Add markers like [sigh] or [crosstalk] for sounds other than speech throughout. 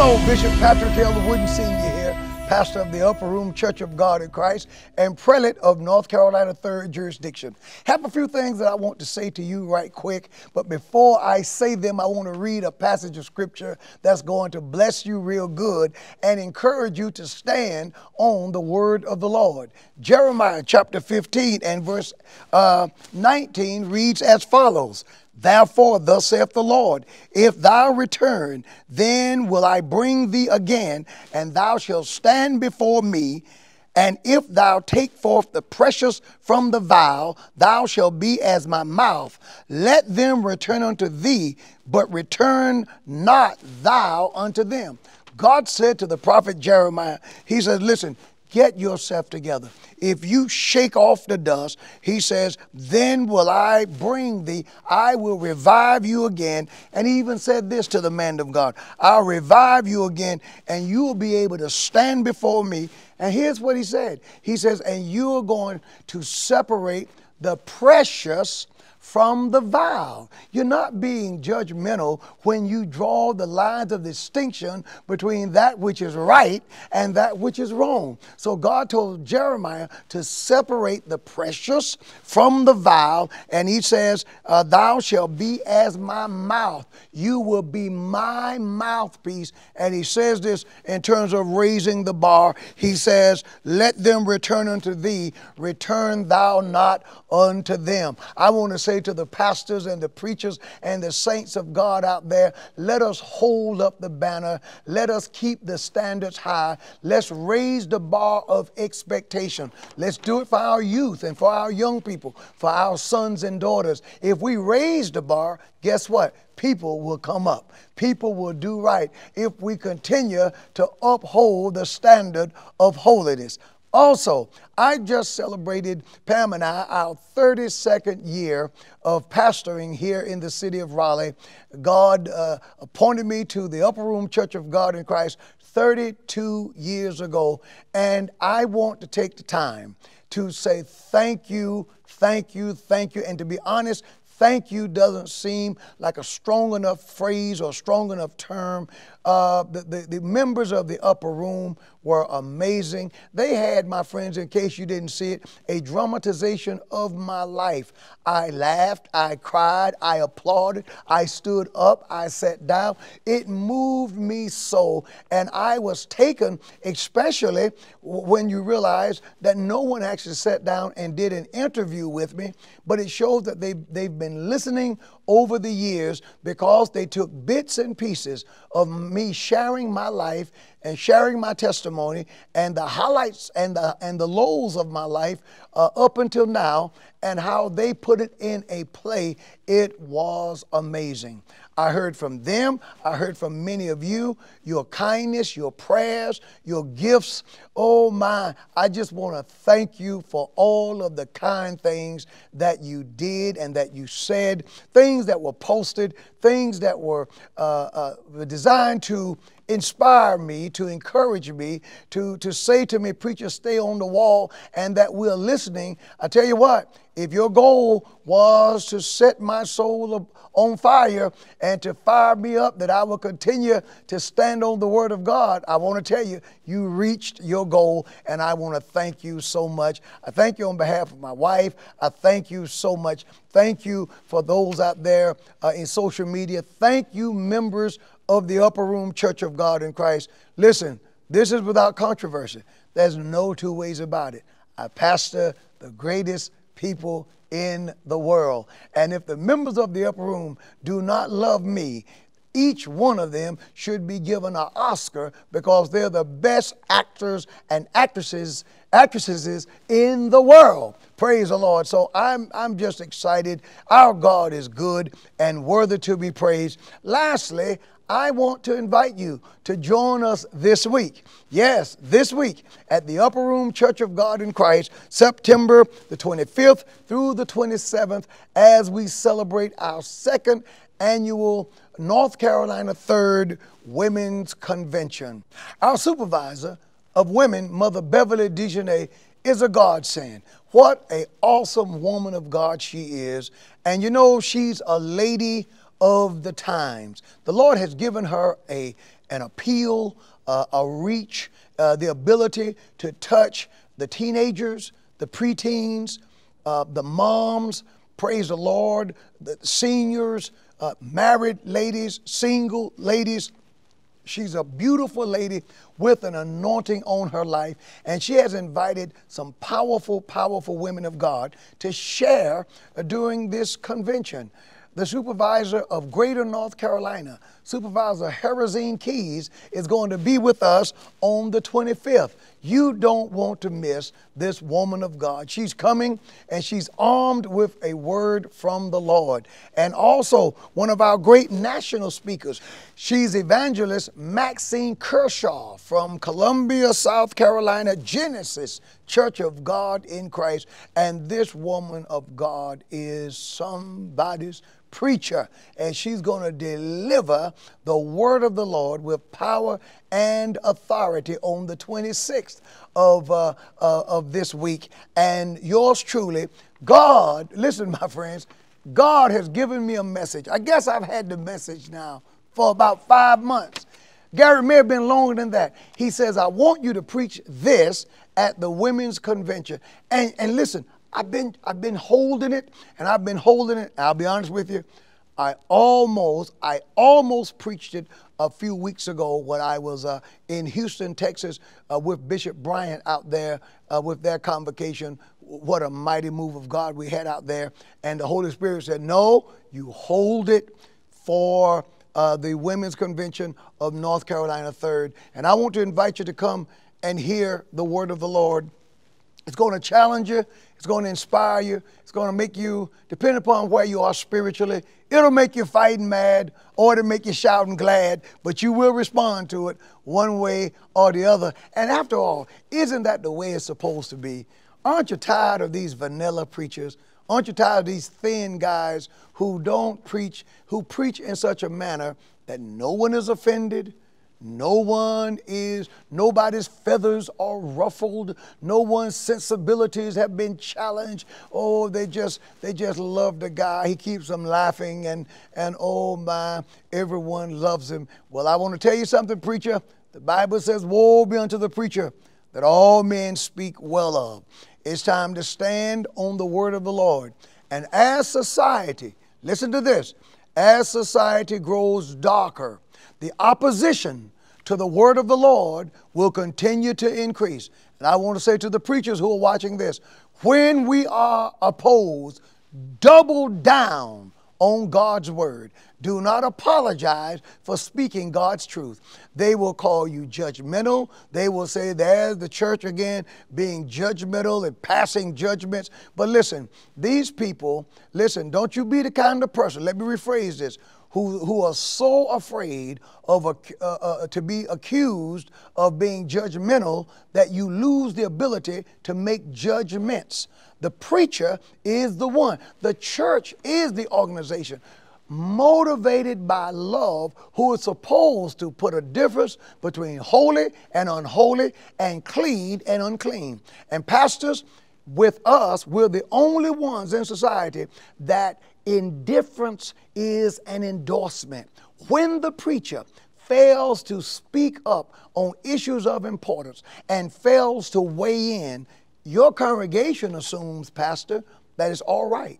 Hello, Bishop Patrick Taylor Wooden Sr. here, pastor of the Upper Room Church of God in Christ and prelate of North Carolina 3rd Jurisdiction. Have a few things that I want to say to you right quick, but before I say them, I want to read a passage of scripture that's going to bless you real good and encourage you to stand on the word of the Lord. Jeremiah chapter 15 and verse uh, 19 reads as follows Therefore, thus saith the Lord, if thou return, then will I bring thee again, and thou shalt stand before me. And if thou take forth the precious from the vial, thou shalt be as my mouth. Let them return unto thee, but return not thou unto them. God said to the prophet Jeremiah, He said, Listen, Get yourself together. If you shake off the dust, he says, then will I bring thee, I will revive you again. And he even said this to the man of God I'll revive you again, and you will be able to stand before me. And here's what he said He says, and you're going to separate the precious from the vile. You're not being judgmental when you draw the lines of distinction between that which is right and that which is wrong. So God told Jeremiah to separate the precious from the vile, and he says, uh, Thou shalt be as my mouth. You will be my mouthpiece. And he says this in terms of raising the bar. He says, Let them return unto thee, return thou not unto them. I want to say, say to the pastors and the preachers and the saints of God out there, let us hold up the banner. Let us keep the standards high. Let's raise the bar of expectation. Let's do it for our youth and for our young people, for our sons and daughters. If we raise the bar, guess what? people will come up. People will do right if we continue to uphold the standard of holiness. Also, I just celebrated, Pam and I, our 32nd year of pastoring here in the city of Raleigh. God uh, appointed me to the Upper Room Church of God in Christ 32 years ago, and I want to take the time to say thank you, thank you, thank you, and to be honest, thank you doesn't seem like a strong enough phrase or strong enough term uh, the, the, the, members of the upper room were amazing. They had, my friends, in case you didn't see it, a dramatization of my life. I laughed, I cried, I applauded, I stood up, I sat down. It moved me so, and I was taken, especially when you realize that no one actually sat down and did an interview with me, but it shows that they they've been listening over the years because they took bits and pieces of me me sharing my life and sharing my testimony and the highlights and the, and the lows of my life uh, up until now and how they put it in a play. It was amazing. I heard from them. I heard from many of you, your kindness, your prayers, your gifts. Oh my, I just want to thank you for all of the kind things that you did and that you said, things that were posted, things that were uh, uh, designed to inspire me, to encourage me, to, to say to me, preacher, stay on the wall, and that we're listening. I tell you what, if your goal was to set my soul on fire and to fire me up that I will continue to stand on the Word of God, I want to tell you, you reached your goal, and I want to thank you so much. I thank you on behalf of my wife. I thank you so much. Thank you for those out there uh, in social media. Thank you, members of the upper room church of God in Christ. Listen, this is without controversy. There's no two ways about it. I pastor the greatest people in the world. And if the members of the upper room do not love me, each one of them should be given an Oscar because they're the best actors and actresses actresses in the world. Praise the Lord. So I'm I'm just excited. Our God is good and worthy to be praised. Lastly, I want to invite you to join us this week. Yes, this week at the Upper Room Church of God in Christ, September the 25th through the 27th, as we celebrate our second annual North Carolina 3rd Women's Convention. Our supervisor of women, Mother Beverly Dejanay, is a godsend. What a awesome woman of God she is. And you know, she's a lady of the times. The Lord has given her a, an appeal, uh, a reach, uh, the ability to touch the teenagers, the preteens, uh, the moms, praise the Lord, the seniors, uh, married ladies, single ladies. She's a beautiful lady with an anointing on her life, and she has invited some powerful, powerful women of God to share during this convention the supervisor of Greater North Carolina, Supervisor Harazine Keys, is going to be with us on the 25th. You don't want to miss this woman of God. She's coming and she's armed with a word from the Lord. And also, one of our great national speakers, she's evangelist Maxine Kershaw from Columbia, South Carolina, Genesis church of God in Christ. And this woman of God is somebody's preacher, and she's going to deliver the word of the Lord with power and authority on the 26th of, uh, uh, of this week. And yours truly, God, listen, my friends, God has given me a message. I guess I've had the message now for about five months. Gary may have been longer than that. He says, I want you to preach this at the women's convention. And, and listen, I've been, I've been holding it and I've been holding it. I'll be honest with you. I almost, I almost preached it a few weeks ago when I was uh, in Houston, Texas, uh, with Bishop Bryant out there uh, with their convocation. What a mighty move of God we had out there. And the Holy Spirit said, No, you hold it for uh, the Women's Convention of North Carolina 3rd. And I want to invite you to come and hear the word of the Lord. It's going to challenge you. It's going to inspire you. It's going to make you, depending upon where you are spiritually, it'll make you fighting mad or it'll make you shouting glad, but you will respond to it one way or the other. And after all, isn't that the way it's supposed to be? Aren't you tired of these vanilla preachers? Aren't you tired of these thin guys who don't preach, who preach in such a manner that no one is offended? No one is, nobody's feathers are ruffled. No one's sensibilities have been challenged. Oh, they just, they just love the guy. He keeps them laughing and, and oh my, everyone loves him. Well, I want to tell you something, preacher. The Bible says, woe be unto the preacher that all men speak well of. It's time to stand on the word of the Lord. And as society, listen to this, as society grows darker, the opposition to the word of the Lord will continue to increase. And I want to say to the preachers who are watching this when we are opposed, double down on God's word. Do not apologize for speaking God's truth. They will call you judgmental. They will say, there's the church again being judgmental and passing judgments. But listen, these people, listen, don't you be the kind of person, let me rephrase this, who, who are so afraid of uh, uh, to be accused of being judgmental that you lose the ability to make judgments. The preacher is the one. The church is the organization motivated by love who is supposed to put a difference between holy and unholy and clean and unclean. And pastors, with us, we're the only ones in society that indifference is an endorsement. When the preacher fails to speak up on issues of importance and fails to weigh in, your congregation assumes, Pastor, that it's all right.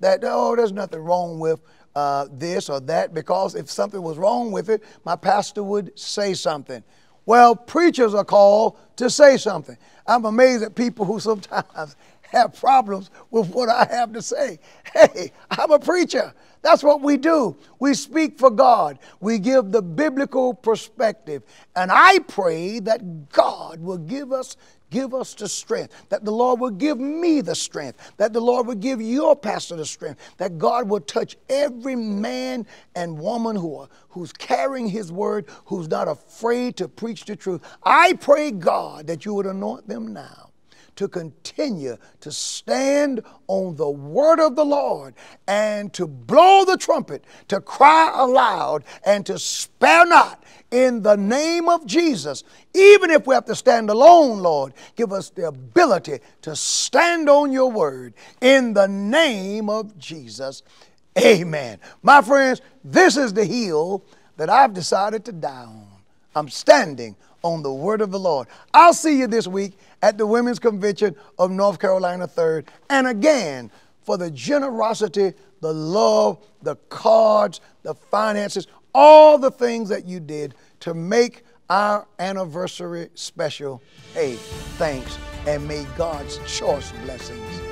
That, oh, there's nothing wrong with uh, this or that, because if something was wrong with it, my pastor would say something. Well, preachers are called to say something. I'm amazed at people who sometimes [laughs] have problems with what I have to say. Hey, I'm a preacher. That's what we do. We speak for God, we give the biblical perspective. And I pray that God will give us Give us the strength, that the Lord will give me the strength, that the Lord will give your pastor the strength, that God will touch every man and woman who are, who's carrying his word, who's not afraid to preach the truth. I pray, God, that you would anoint them now to continue to stand on the word of the Lord and to blow the trumpet, to cry aloud, and to spare not in the name of Jesus. Even if we have to stand alone, Lord, give us the ability to stand on your word in the name of Jesus. Amen. My friends, this is the hill that I've decided to die on. I'm standing on the word of the Lord. I'll see you this week at the Women's Convention of North Carolina 3rd. And again, for the generosity, the love, the cards, the finances, all the things that you did to make our anniversary special. Hey, thanks, and may God's choice blessings